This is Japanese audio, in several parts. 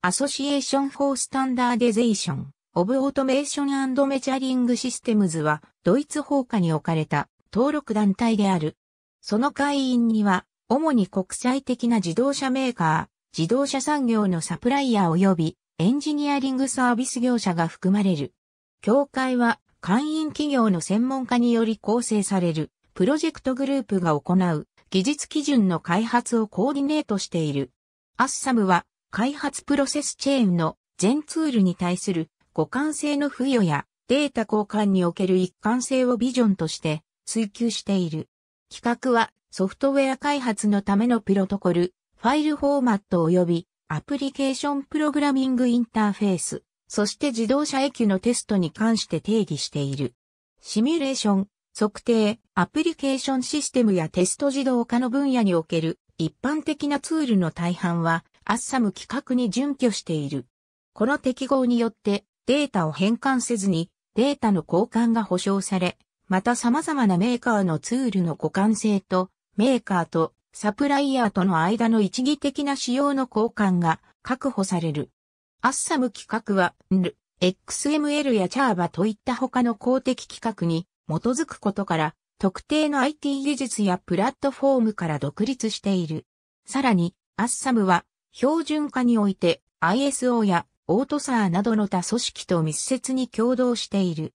アソシエーション・フォー・スタンダーデゼーション・オブ・オートメーション・メジャリング・システムズは、ドイツ法下に置かれた登録団体である。その会員には、主に国際的な自動車メーカー、自動車産業のサプライヤー及びエンジニアリングサービス業者が含まれる。協会は会員企業の専門家により構成されるプロジェクトグループが行う技術基準の開発をコーディネートしている。アッサムは開発プロセスチェーンの全ツールに対する互換性の付与やデータ交換における一貫性をビジョンとして追求している。企画はソフトウェア開発のためのプロトコル、ファイルフォーマット及びアプリケーションプログラミングインターフェース、そして自動車駅のテストに関して定義している。シミュレーション、測定、アプリケーションシステムやテスト自動化の分野における一般的なツールの大半はアッサム規格に準拠している。この適合によってデータを変換せずにデータの交換が保証され、また様々なメーカーのツールの互換性とメーカーとサプライヤーとの間の一義的な仕様の交換が確保される。アッサム規格は NL、XML や Java といった他の公的規格に基づくことから特定の IT 技術やプラットフォームから独立している。さらに、アッサムは標準化において ISO やオートサーなどの他組織と密接に共同している。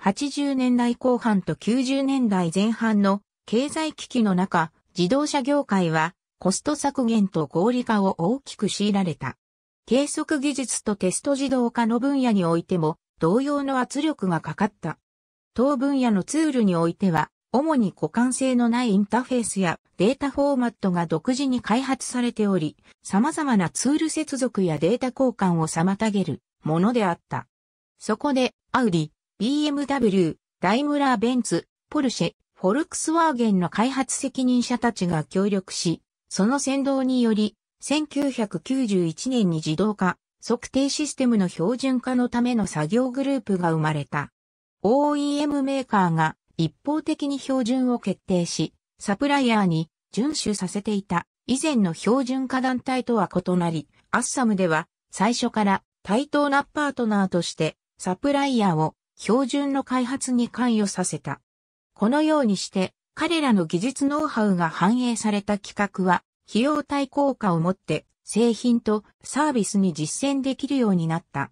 80年代後半と90年代前半の経済危機の中、自動車業界はコスト削減と合理化を大きく強いられた。計測技術とテスト自動化の分野においても同様の圧力がかかった。当分野のツールにおいては主に互換性のないインターフェースやデータフォーマットが独自に開発されており、様々なツール接続やデータ交換を妨げるものであった。そこで、アウディ、BMW、ダイムラー・ベンツ、ポルシェ、フォルクスワーゲンの開発責任者たちが協力し、その先導により、1991年に自動化、測定システムの標準化のための作業グループが生まれた。OEM メーカーが一方的に標準を決定し、サプライヤーに遵守させていた以前の標準化団体とは異なり、アッサムでは最初から対等なパートナーとしてサプライヤーを標準の開発に関与させた。このようにして彼らの技術ノウハウが反映された企画は費用対効果をもって製品とサービスに実践できるようになった。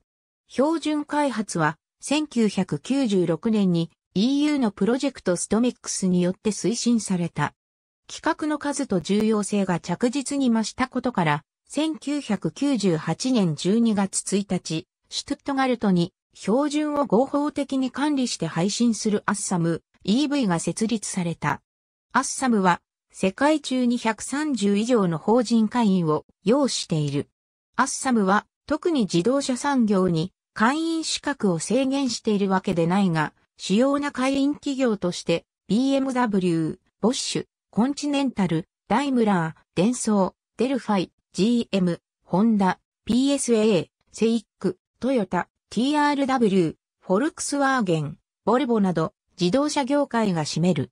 標準開発は1996年に EU のプロジェクトストミックスによって推進された。企画の数と重要性が着実に増したことから、1998年12月1日、シュトゥットガルトに標準を合法的に管理して配信するアッサム EV が設立された。アッサムは世界中に130以上の法人会員を要している。アッサムは特に自動車産業に会員資格を制限しているわけでないが、主要な会員企業として BMW、ボッシュ、コンチネンタル、ダイムラー、デンソー、デルファイ、GM、ホンダ、PSA、セイック、トヨタ、TRW、フォルクスワーゲン、ボルボなど自動車業界が占める。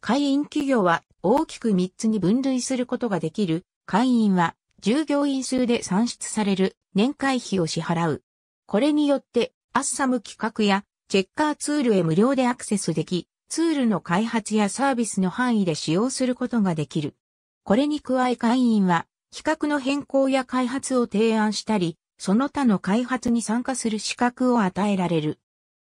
会員企業は大きく3つに分類することができる。会員は従業員数で算出される年会費を支払う。これによってアッサム企画やチェッカーツールへ無料でアクセスでき、ツールの開発やサービスの範囲で使用することができる。これに加え会員は、企画の変更や開発を提案したり、その他の開発に参加する資格を与えられる。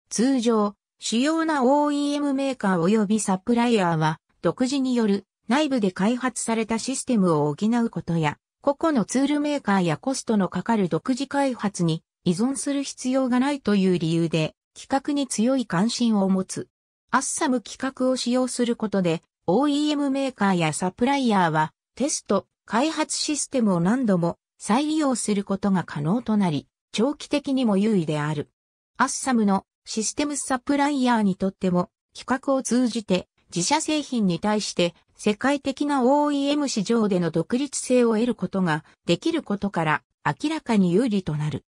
通常、主要な OEM メーカー及びサプライヤーは、独自による内部で開発されたシステムを補うことや、個々のツールメーカーやコストのかかる独自開発に依存する必要がないという理由で、企画に強い関心を持つ。アッサム企画を使用することで、OEM メーカーやサプライヤーは、テスト、開発システムを何度も再利用することが可能となり、長期的にも優位である。アッサムのシステムサプライヤーにとっても、企画を通じて自社製品に対して世界的な OEM 市場での独立性を得ることができることから明らかに有利となる。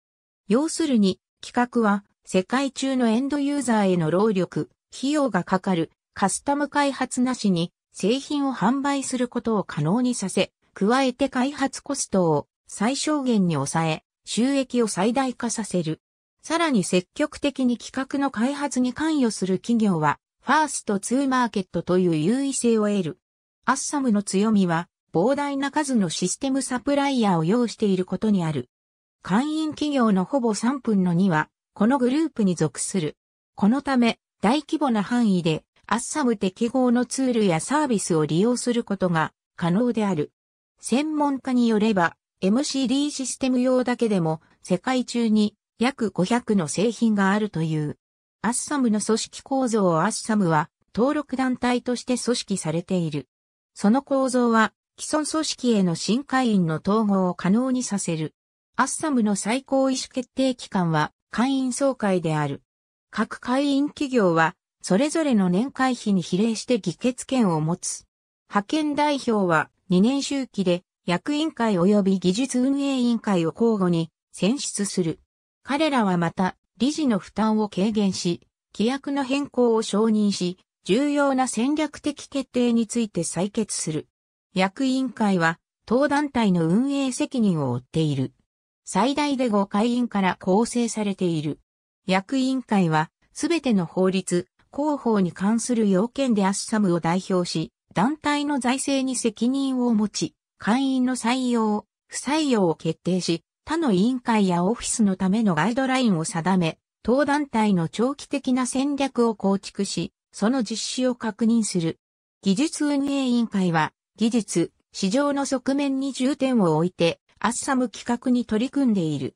要するに企画は世界中のエンドユーザーへの労力、費用がかかるカスタム開発なしに製品を販売することを可能にさせ、加えて開発コストを最小限に抑え、収益を最大化させる。さらに積極的に企画の開発に関与する企業は、ファーストツーマーケットという優位性を得る。アッサムの強みは、膨大な数のシステムサプライヤーを要していることにある。会員企業のほぼ3分の2は、このグループに属する。このため、大規模な範囲で、アッサム適合のツールやサービスを利用することが可能である。専門家によれば、MCD システム用だけでも、世界中に約500の製品があるという。アッサムの組織構造をアッサムは登録団体として組織されている。その構造は既存組織への新会員の統合を可能にさせる。アッサムの最高意思決定機関は会員総会である。各会員企業は、それぞれの年会費に比例して議決権を持つ。派遣代表は、2年周期で、役員会及び技術運営委員会を交互に選出する。彼らはまた、理事の負担を軽減し、規約の変更を承認し、重要な戦略的決定について採決する。役員会は、当団体の運営責任を負っている。最大で5会員から構成されている。役員会は、すべての法律、広報に関する要件でアッサムを代表し、団体の財政に責任を持ち、会員の採用、不採用を決定し、他の委員会やオフィスのためのガイドラインを定め、当団体の長期的な戦略を構築し、その実施を確認する。技術運営委員会は、技術、市場の側面に重点を置いて、アッサム企画に取り組んでいる。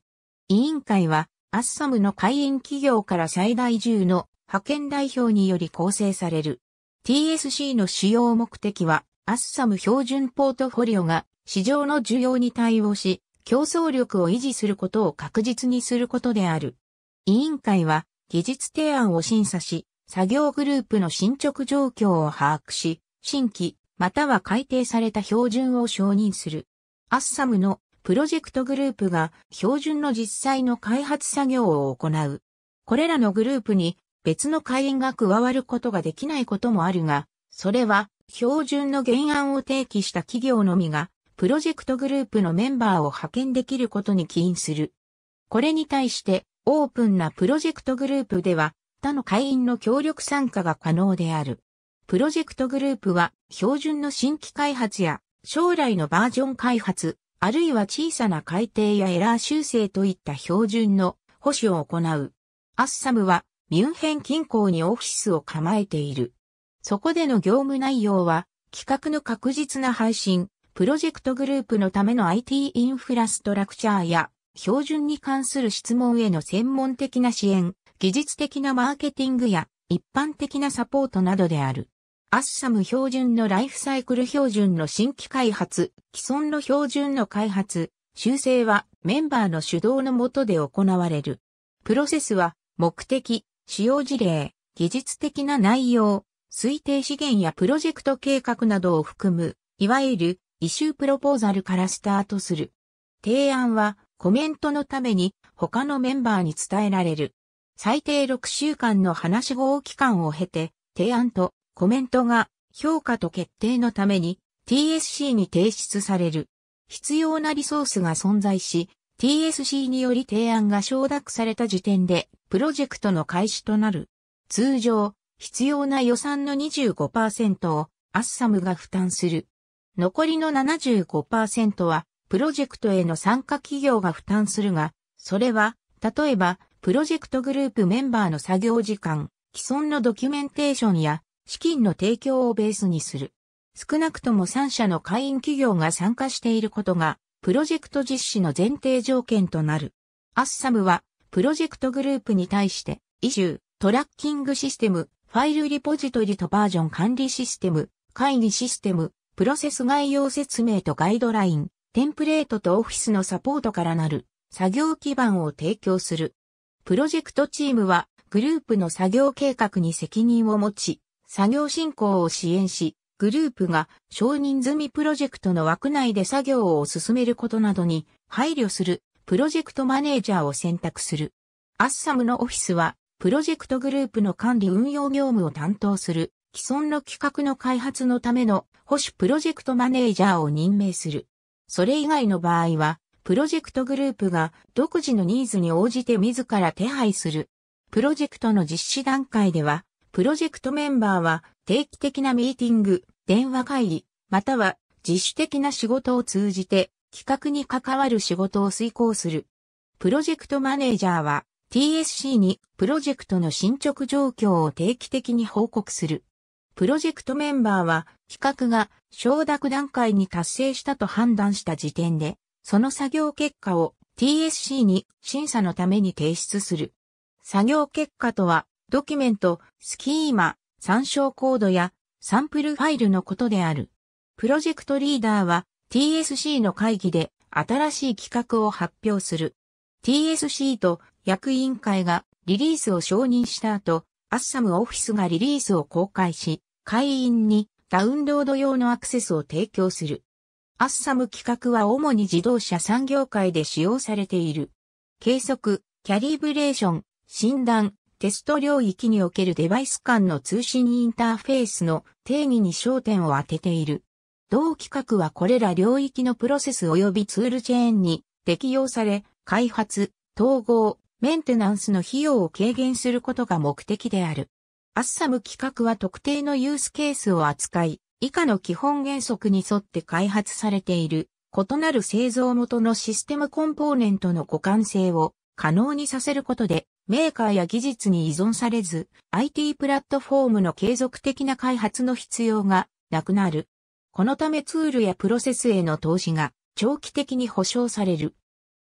委員会は、アッサムの会員企業から最大10の派遣代表により構成される。TSC の主要目的は、アッサム標準ポートフォリオが市場の需要に対応し、競争力を維持することを確実にすることである。委員会は、技術提案を審査し、作業グループの進捗状況を把握し、新規、または改定された標準を承認する。アッサムのプロジェクトグループが標準の実際の開発作業を行う。これらのグループに別の会員が加わることができないこともあるが、それは標準の原案を提起した企業のみがプロジェクトグループのメンバーを派遣できることに起因する。これに対してオープンなプロジェクトグループでは他の会員の協力参加が可能である。プロジェクトグループは標準の新規開発や将来のバージョン開発、あるいは小さな改定やエラー修正といった標準の保守を行う。アッサムはミュンヘン近郊にオフィスを構えている。そこでの業務内容は企画の確実な配信、プロジェクトグループのための IT インフラストラクチャーや標準に関する質問への専門的な支援、技術的なマーケティングや一般的なサポートなどである。アッサム標準のライフサイクル標準の新規開発、既存の標準の開発、修正はメンバーの主導のもとで行われる。プロセスは目的、使用事例、技術的な内容、推定資源やプロジェクト計画などを含む、いわゆるイシュープロポーザルからスタートする。提案はコメントのために他のメンバーに伝えられる。最低6週間の話し合期間を経て、提案とコメントが評価と決定のために TSC に提出される。必要なリソースが存在し、TSC により提案が承諾された時点でプロジェクトの開始となる。通常、必要な予算の25%をアッサムが負担する。残りの75%はプロジェクトへの参加企業が負担するが、それは、例えば、プロジェクトグループメンバーの作業時間、既存のドキュメンテーションや資金の提供をベースにする。少なくとも3社の会員企業が参加していることが、プロジェクト実施の前提条件となる。アッサムは、プロジェクトグループに対して、イシュー、トラッキングシステム、ファイルリポジトリとバージョン管理システム、会議システム、プロセス概要説明とガイドライン、テンプレートとオフィスのサポートからなる作業基盤を提供する。プロジェクトチームはグループの作業計画に責任を持ち、作業進行を支援し、グループが承認済みプロジェクトの枠内で作業を進めることなどに配慮するプロジェクトマネージャーを選択する。アッサムのオフィスはプロジェクトグループの管理運用業務を担当する既存の企画の開発のための保守プロジェクトマネージャーを任命する。それ以外の場合はプロジェクトグループが独自のニーズに応じて自ら手配する。プロジェクトの実施段階ではプロジェクトメンバーは定期的なミーティング、電話会議、または自主的な仕事を通じて企画に関わる仕事を遂行する。プロジェクトマネージャーは TSC にプロジェクトの進捗状況を定期的に報告する。プロジェクトメンバーは企画が承諾段階に達成したと判断した時点で、その作業結果を TSC に審査のために提出する。作業結果とはドキュメント、スキーマ、参照コードやサンプルファイルのことである。プロジェクトリーダーは TSC の会議で新しい企画を発表する。TSC と役員会がリリースを承認した後、アッサムオフィスがリリースを公開し、会員にダウンロード用のアクセスを提供する。アッサム企画は主に自動車産業界で使用されている。計測、キャリブレーション、診断、テスト領域におけるデバイス間の通信インターフェースの定義に焦点を当てている。同規格はこれら領域のプロセス及びツールチェーンに適用され、開発、統合、メンテナンスの費用を軽減することが目的である。アッサム規格は特定のユースケースを扱い、以下の基本原則に沿って開発されている、異なる製造元のシステムコンポーネントの互換性を可能にさせることで、メーカーや技術に依存されず、IT プラットフォームの継続的な開発の必要がなくなる。このためツールやプロセスへの投資が長期的に保証される。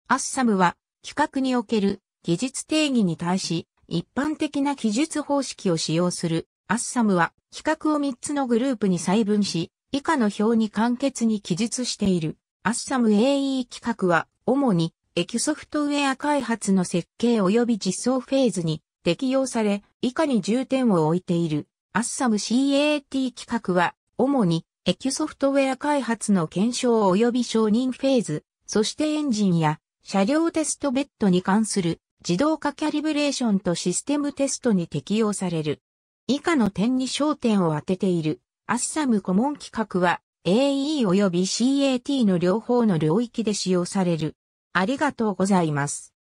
アッサムは企画における技術定義に対し一般的な記述方式を使用する。アッサムは企画を3つのグループに細分し、以下の表に簡潔に記述している。アッサム AE 企画は主に液ソフトウェア開発の設計及び実装フェーズに適用され、以下に重点を置いている、アッサム CAT 企画は、主に、液ソフトウェア開発の検証及び承認フェーズ、そしてエンジンや車両テストベッドに関する自動化キャリブレーションとシステムテストに適用される。以下の点に焦点を当てている、アッサム顧問企画は AE 及び CAT の両方の領域で使用される。ありがとうございます。